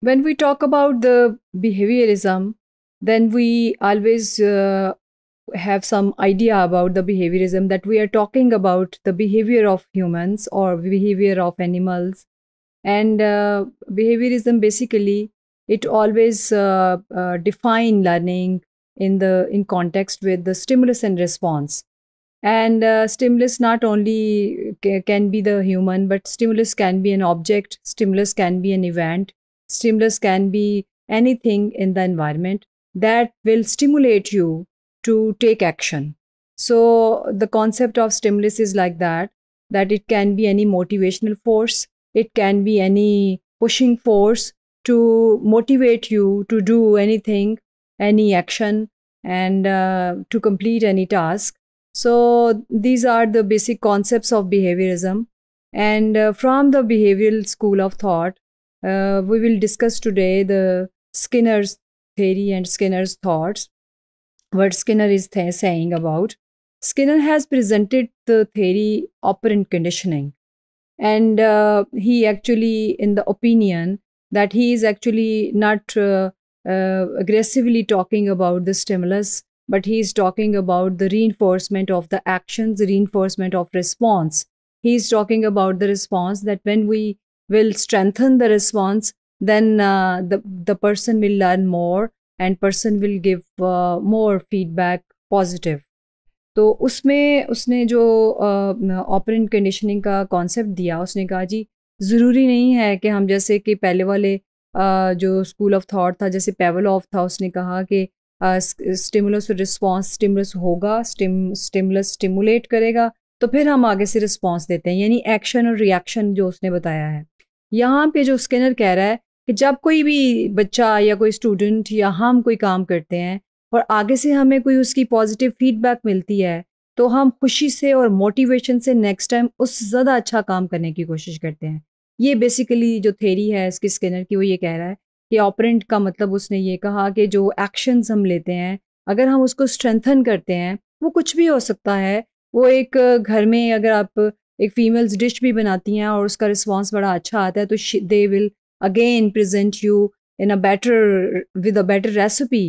When we talk about the behaviorism, then we always uh, have some idea about the behaviorism that we are talking about the behavior of humans or behavior of animals. And uh, behaviorism basically it always uh, uh, define learning in the in context with the stimulus and response and uh, stimulus not only can be the human but stimulus can be an object stimulus can be an event stimulus can be anything in the environment that will stimulate you to take action. So the concept of stimulus is like that that it can be any motivational force, it can be any pushing force to motivate you to do anything, any action, and uh, to complete any task. So these are the basic concepts of behaviorism. And uh, from the behavioral school of thought, uh, we will discuss today the Skinner's theory and Skinner's thoughts, what Skinner is th- saying about. Skinner has presented the theory operant conditioning, and uh, he actually, in the opinion, that he is actually not uh, uh aggressively talking about the stimulus, but he is talking about the reinforcement of the actions, the reinforcement of response. He is talking about the response that when we will strengthen the response then uh, the the person will learn more and person will give uh, more feedback positive तो उसमें उसने जो operant uh, conditioning का concept दिया उसने कहा जी ज़रूरी नहीं है कि हम जैसे कि पहले वाले uh, जो स्कूल ऑफ थॉट था जैसे पेवल ऑफ था उसने कहा कि स्टिमुलस रिस्पांस स्टिमुलस होगा स्टिमुलस स्टिमुलेट करेगा तो फिर हम आगे से रिस्पांस देते हैं यानी एक्शन और रिएक्शन जो उसने बताया है यहाँ पे जो स्किनर कह रहा है कि जब कोई भी बच्चा या कोई स्टूडेंट या हम कोई काम करते हैं और आगे से हमें कोई उसकी पॉजिटिव फीडबैक मिलती है तो हम खुशी से और मोटिवेशन से नेक्स्ट टाइम उससे ज़्यादा अच्छा काम करने की कोशिश करते हैं ये बेसिकली जो थेरी है इसकी स्किनर की वो ये कह रहा है कि ऑपरेंट का मतलब उसने ये कहा कि जो एक्शंस हम लेते हैं अगर हम उसको स्ट्रेंथन करते हैं वो कुछ भी हो सकता है वो एक घर में अगर आप एक फीमेल्स डिश भी बनाती हैं और उसका रिस्पॉन्स बड़ा अच्छा आता है तो they will again present you in a better with a better recipe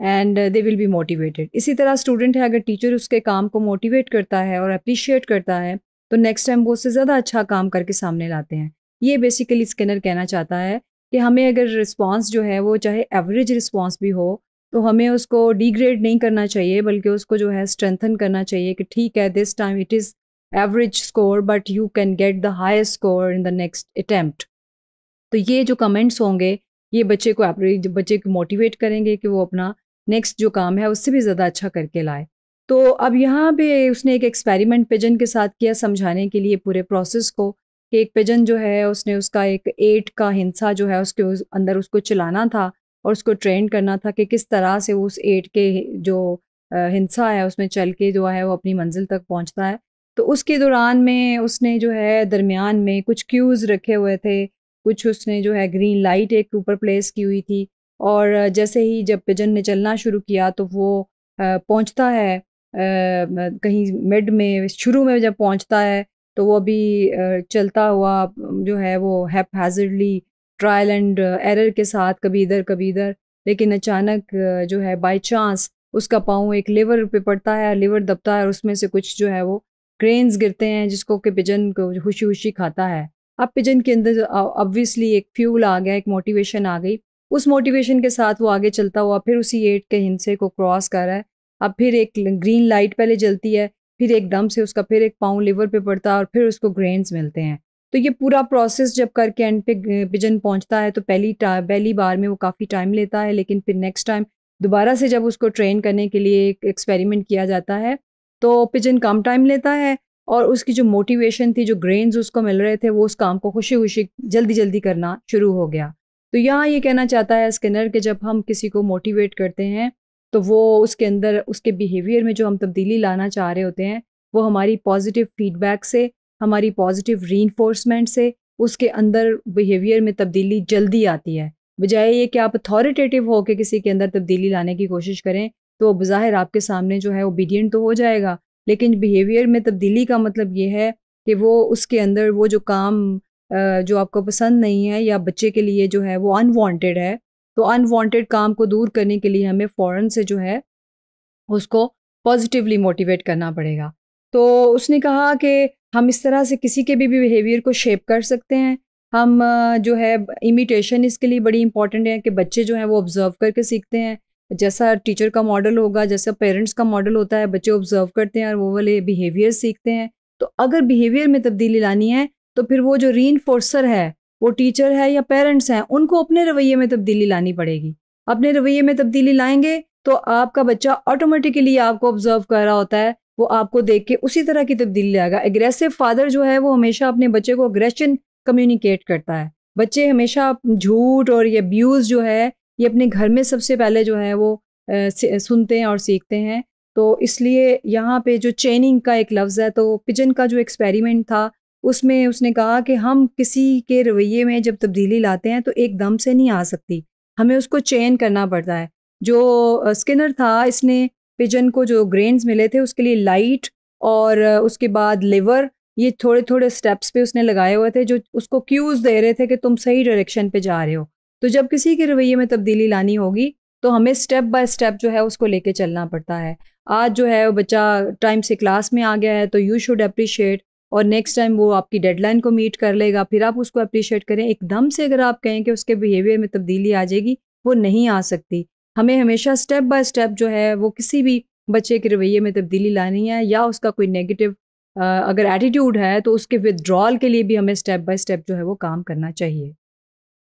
and they will be motivated इसी तरह स्टूडेंट है अगर टीचर उसके काम को मोटिवेट करता है और अप्रिशिएट करता है तो नेक्स्ट टाइम वो उससे ज़्यादा अच्छा काम करके सामने लाते हैं ये बेसिकली स्किनर कहना चाहता है कि हमें अगर रिस्पॉन्स जो है वो चाहे एवरेज रिस्पॉन्स भी हो तो हमें उसको डिग्रेड नहीं करना चाहिए बल्कि उसको जो है स्ट्रेंथन करना चाहिए कि ठीक है this time it is average score but you can get the highest score in the next attempt तो ये जो कमेंट्स होंगे ये बच्चे को एवरेज बच्चे को मोटिवेट करेंगे कि वो अपना नेक्स्ट जो काम है उससे भी ज़्यादा अच्छा करके लाए तो अब यहाँ पे उसने एक एक्सपेरिमेंट पिजन के साथ किया समझाने के लिए पूरे प्रोसेस को कि एक पिजन जो है उसने उसका एक एट का हिंसा जो है उसके उस अंदर उसको चलाना था और उसको ट्रेन करना था कि किस तरह से उस एट के जो हिंसा है उसमें चल के जो है वो अपनी मंजिल तक पहुँचता है तो उसके दौरान में उसने जो है दरमियान में कुछ क्यूज़ रखे हुए थे कुछ उसने जो है ग्रीन लाइट एक ऊपर प्लेस की हुई थी और जैसे ही जब पिजन ने चलना शुरू किया तो वो पहुंचता है कहीं मिड में शुरू में जब पहुंचता है तो वो अभी चलता हुआ जो है वो haphazardly trial and error के साथ कभी इधर कभी इधर लेकिन अचानक जो है बाय चांस उसका पाँव एक लिवर पे पड़ता है लिवर दबता है और उसमें से कुछ जो है वो ग्रेन्स गिरते हैं जिसको कि पिजन को हुशी हुशी खाता है अब पिजन के अंदर ऑब्वियसली एक फ्यूल आ गया एक मोटिवेशन आ गई उस मोटिवेशन के साथ वो आगे चलता हुआ फिर उसी एट के हिंसे को क्रॉस कर रहा है अब फिर एक ग्रीन लाइट पहले जलती है फिर एक दम से उसका फिर एक पाउंड लिवर पे पड़ता है और फिर उसको ग्रेन्स मिलते हैं तो ये पूरा प्रोसेस जब करके एंड पे पिजन पहुंचता है तो पहली पहली बार में वो काफ़ी टाइम लेता है लेकिन फिर नेक्स्ट टाइम दोबारा से जब उसको ट्रेन करने के लिए एक एक्सपेरिमेंट किया जाता है तो पिजन कम टाइम लेता है और उसकी जो मोटिवेशन थी जो ग्रेन्स उसको मिल रहे थे वो उस काम को खुशी खुशी जल्दी जल्दी करना शुरू हो गया तो यहाँ ये कहना चाहता है स्किनर के जब हम किसी को मोटिवेट करते हैं तो वो उसके अंदर उसके बिहेवियर में जो हम तब्दीली लाना चाह रहे होते हैं वो हमारी पॉजिटिव फीडबैक से हमारी पॉजिटिव री से उसके अंदर बिहेवियर में तब्दीली जल्दी आती है बजाय ये कि आप अथॉरिटेटिव होकर किसी के अंदर तब्दीली लाने की कोशिश करें तो अब ज़ाहिर आपके सामने जो है ओबीडियंट तो हो जाएगा लेकिन बिहेवियर में तब्दीली का मतलब ये है कि वो उसके अंदर वो जो काम जो आपको पसंद नहीं है या बच्चे के लिए जो है वो अनवांटेड है तो अनवांटेड काम को दूर करने के लिए हमें फ़ौरन से जो है उसको पॉजिटिवली मोटिवेट करना पड़ेगा तो उसने कहा कि हम इस तरह से किसी के भी बिहेवियर को शेप कर सकते हैं हम जो है इमिटेशन इसके लिए बड़ी इंपॉर्टेंट है कि बच्चे जो हैं वो ऑब्ज़र्व करके सीखते हैं जैसा टीचर का मॉडल होगा जैसा पेरेंट्स का मॉडल होता है बच्चे ऑब्जर्व करते हैं और वो वाले बिहेवियर सीखते हैं तो अगर बिहेवियर में तब्दीली लानी है तो फिर वो जो री है वो टीचर है या पेरेंट्स हैं उनको अपने रवैये में तब्दीली लानी पड़ेगी अपने रवैये में तब्दीली लाएंगे तो आपका बच्चा ऑटोमेटिकली आपको ऑब्जर्व कर रहा होता है वो आपको देख के उसी तरह की तब्दीली लाएगा एग्रेसिव फादर जो है वो हमेशा अपने बच्चे को अग्रेशन कम्युनिकेट करता है बच्चे हमेशा झूठ और ये अब्यूज़ जो है ये अपने घर में सबसे पहले जो है वो सुनते हैं और सीखते हैं तो इसलिए यहाँ पे जो चेनिंग का एक लफ्ज़ है तो पिजन का जो एक्सपेरिमेंट था उसमें उसने कहा कि हम किसी के रवैये में जब तब्दीली लाते हैं तो एकदम से नहीं आ सकती हमें उसको चेन करना पड़ता है जो स्किनर था इसने पिजन को जो ग्रेन्स मिले थे उसके लिए लाइट और उसके बाद लिवर ये थोड़े थोड़े स्टेप्स पे उसने लगाए हुए थे जो उसको क्यूज़ दे रहे थे कि तुम सही डायरेक्शन पे जा रहे हो तो जब किसी के रवैये में तब्दीली लानी होगी तो हमें स्टेप बाय स्टेप जो है उसको लेके चलना पड़ता है आज जो है वो बच्चा टाइम से क्लास में आ गया है तो यू शुड अप्रिशिएट और नेक्स्ट टाइम वो आपकी डेडलाइन को मीट कर लेगा फिर आप उसको अप्रिशिएट करें एकदम से अगर आप कहें कि उसके बिहेवियर में तब्दीली आ जाएगी वो नहीं आ सकती हमें हमेशा स्टेप बाय स्टेप जो है वो किसी भी बच्चे के रवैये में तब्दीली लानी है या उसका कोई नेगेटिव अगर एटीट्यूड है तो उसके विदड्रॉल के लिए भी हमें स्टेप बाय स्टेप जो है वो काम करना चाहिए